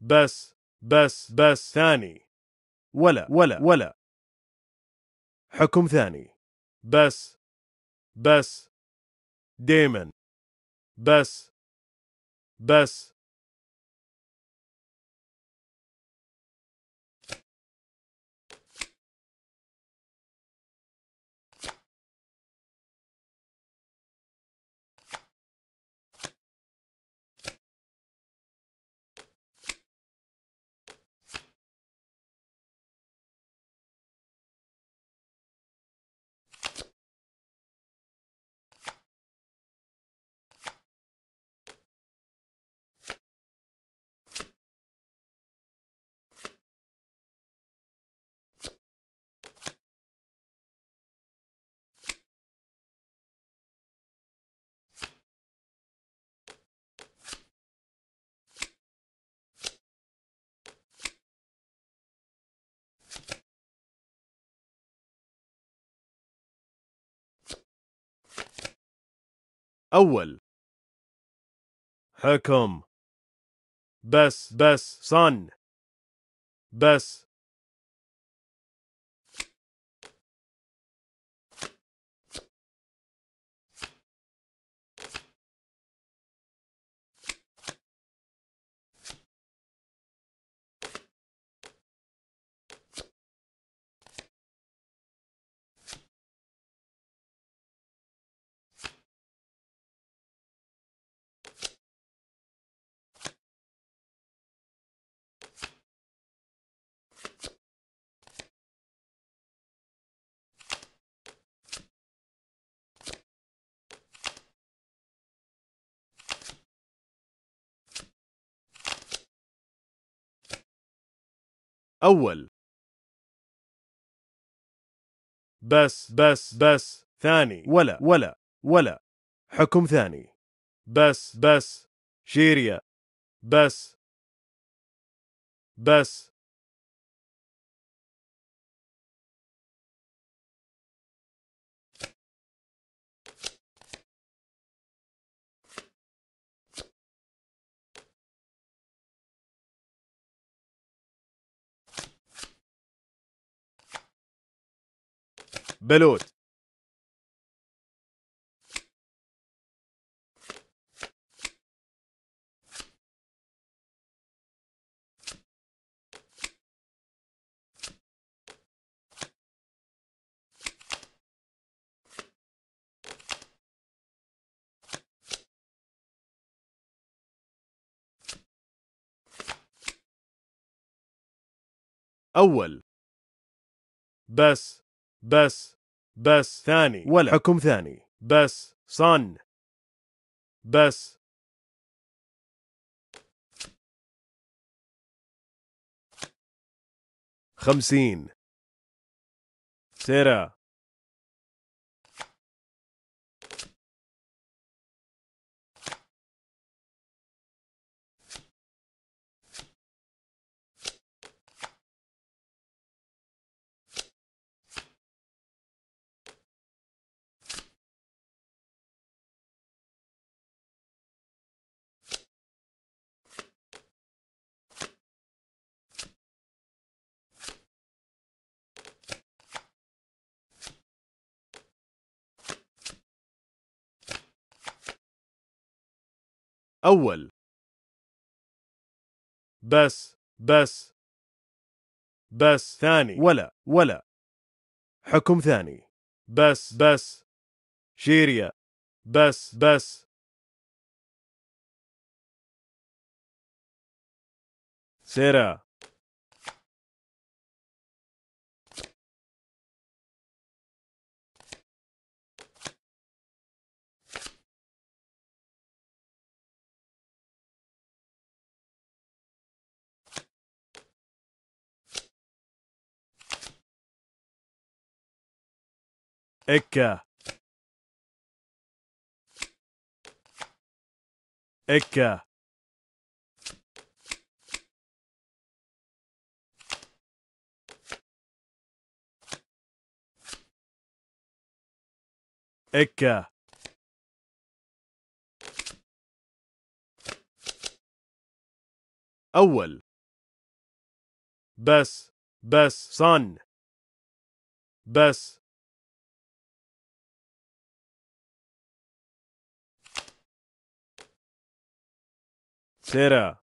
بس بس بس ثاني ولا ولا ولا حكم ثاني بس بس ديمن بس بس أول حكم بس بس صن بس أول بس بس بس ثاني ولا ولا ولا حكم ثاني بس بس شيريا بس بس بلوت أول بس بس بس ثاني ولا حكم ثاني بس صن بس خمسين سيرا أول بس بس بس ثاني ولا ولا حكم ثاني بس بس شيريا بس بس سيرا إكا إكا إكا أول بس بس صن بس Será?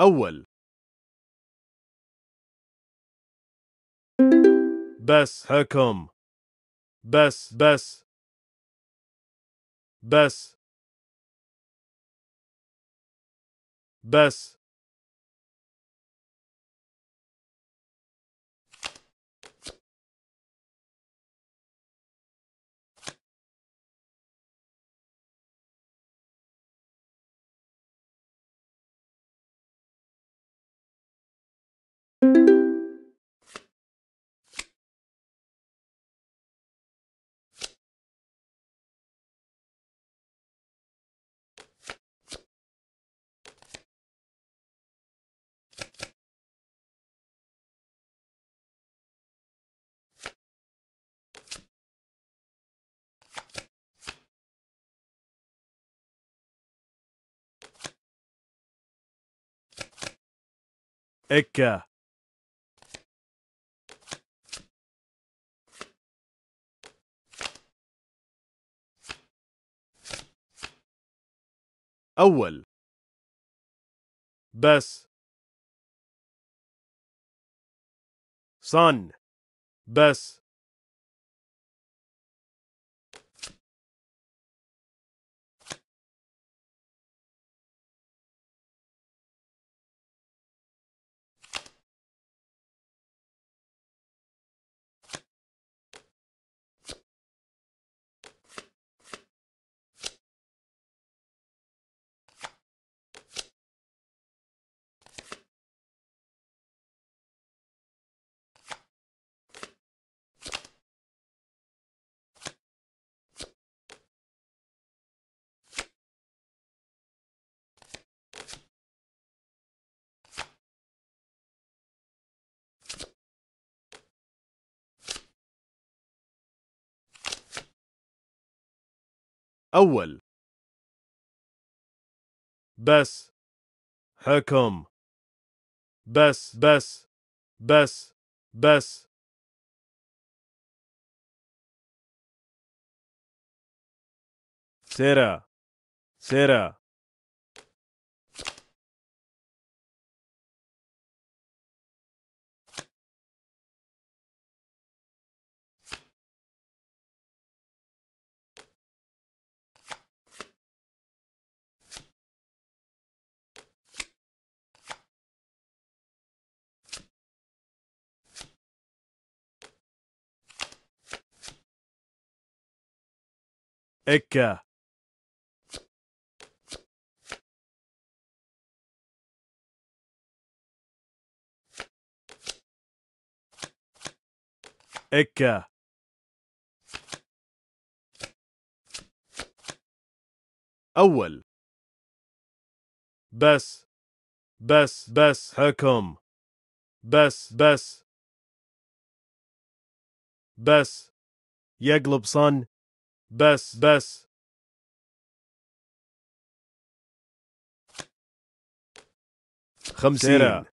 أول بس حكم بس بس بس بس إكا أول بس صن بس أول بس حكم بس بس بس بس سرا سرا إكا إكا أول بس بس بس حكم بس بس بس يقلب صن بس بس خمسين